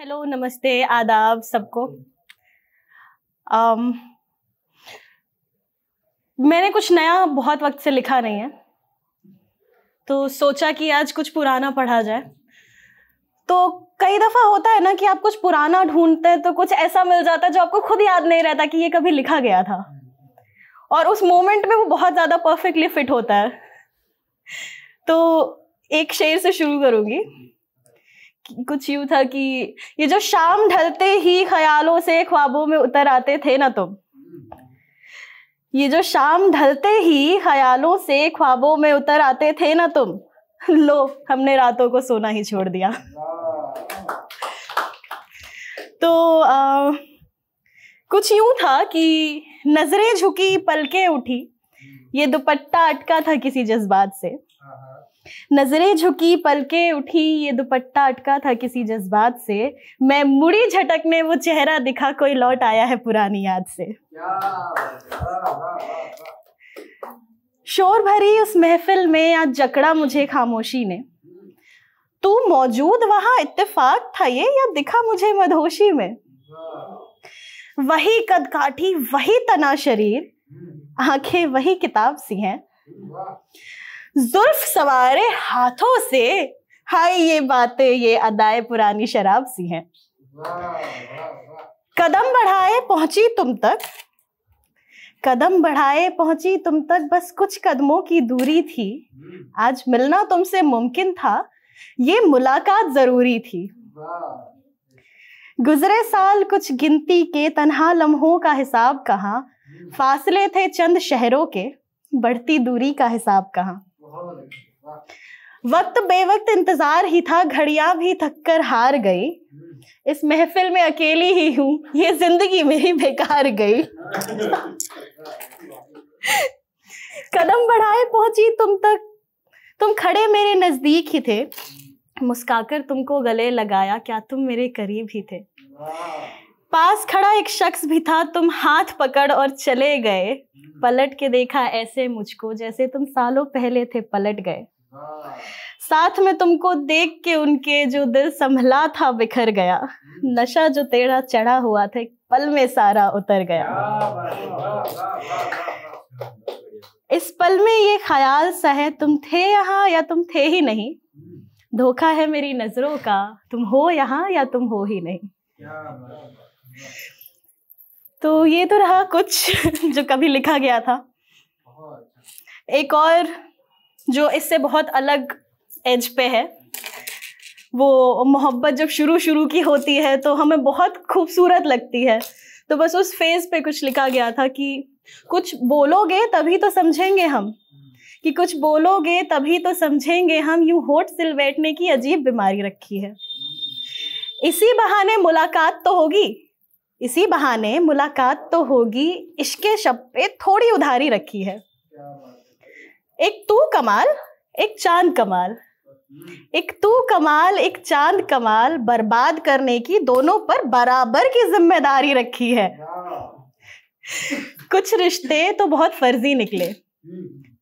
Hello नमस्ते आदाब सबको um, मैंने कुछ नया बहुत वक्त से लिखा नहीं है तो सोचा कि आज कुछ पुराना पढ़ा जाए तो कई दफ़ा होता है ना कि आप कुछ पुराना ढूंढते हैं तो कुछ ऐसा मिल जाता है जो आपको खुद याद नहीं रहता कि ये कभी लिखा गया था और उस मोमेंट में वो बहुत ज़्यादा परफेक्टली फिट होता है तो एक शेर से शुरू करूँगी कुछ यूं था कि ये जो शाम ढलते ही ख्यालों से ख्वाबों में उतर आते थे ना तुम ये जो शाम ढलते ही ख्यालों से ख्वाबों में उतर आते थे ना तुम लो हमने रातों को सोना ही छोड़ दिया तो आ, कुछ यूं था कि नजरें झुकी पलकें उठी ये दुपट्टा अटका था किसी जज्बात से हाँ, हाँ। नजरें झुकी पलके उठी ये दुपट्टा अटका था किसी जज्बात से मैं मुड़ी झटकने वो चेहरा दिखा कोई लौट आया है पुरानी याद से शोर भरी उस महफिल में आज जकड़ा मुझे खामोशी ने तू मौजूद वहां इत्तेफाक था ये या दिखा मुझे मधोशी में वही कद काठी वही तना शरीर हम्म। आंखें वही किताब सी हैं जुल्फ सवारे हाथों से हाय ये बातें ये अदाएं पुरानी शराब सी हैं कदम बढ़ाए पहुंची तुम तक कदम बढ़ाए पहुंची तुम तक बस कुछ कदमों की दूरी थी आज मिलना तुमसे मुमकिन था ये मुलाकात जरूरी थी गुजरे साल कुछ गिनती के तनहा लम्हों का हिसाब कहाँ फासले थे चंद शहरों के बढ़ती दूरी का हिसाब कहाँ वक्त बेवक्त इंतजार ही था घड़िया भी थककर हार गई इस महफिल में अकेली ही हूं ये जिंदगी मेरी बेकार गई कदम बढ़ाए पहुंची तुम तक तुम खड़े मेरे नजदीक ही थे मुस्काकर तुमको गले लगाया क्या तुम मेरे करीब ही थे पास खड़ा एक शख्स भी था तुम हाथ पकड़ और चले गए हम्म। पलट के देखा ऐसे मुझको जैसे तुम सालों पहले थे पलट गए हाँ। साथ में तुमको देख के उनके जो दिल संभला था बिखर गया हम्म। नशा जो तेरा चढ़ा हुआ था पल में सारा उतर गया इस पल में ये ख्याल सा है तुम थे यहाँ या तुम थे ही नहीं हम्म। धोखा है मेरी नजरों का तुम हो यहाँ या तुम हो ही नहीं तो ये तो रहा कुछ जो कभी लिखा गया था एक और जो इससे बहुत अलग एज पे है वो मोहब्बत जब शुरू शुरू की होती है तो हमें बहुत खूबसूरत लगती है तो बस उस फेज पे कुछ लिखा गया था कि कुछ बोलोगे तभी तो समझेंगे हम कि कुछ बोलोगे तभी तो समझेंगे हम यू होठ सिल बैठने की अजीब बीमारी रखी है इसी बहाने मुलाकात तो होगी इसी बहाने मुलाकात तो होगी इश्के शब पे थोड़ी उधारी रखी है एक तू कमाल एक चांद कमाल एक तू कमाल एक चांद कमाल बर्बाद करने की दोनों पर बराबर की जिम्मेदारी रखी है कुछ रिश्ते तो बहुत फर्जी निकले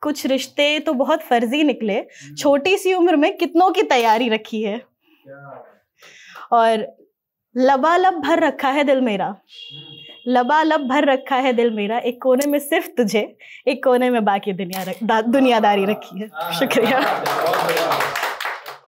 कुछ रिश्ते तो बहुत फर्जी निकले हम्म। छोटी सी उम्र में कितनों की तैयारी रखी है और लबालब भर रखा है दिल मेरा लबालब भर रखा है दिल मेरा एक कोने में सिर्फ तुझे एक कोने में बाकी दुनिया रख, दुनियादारी रखी है हाँ। शुक्रिया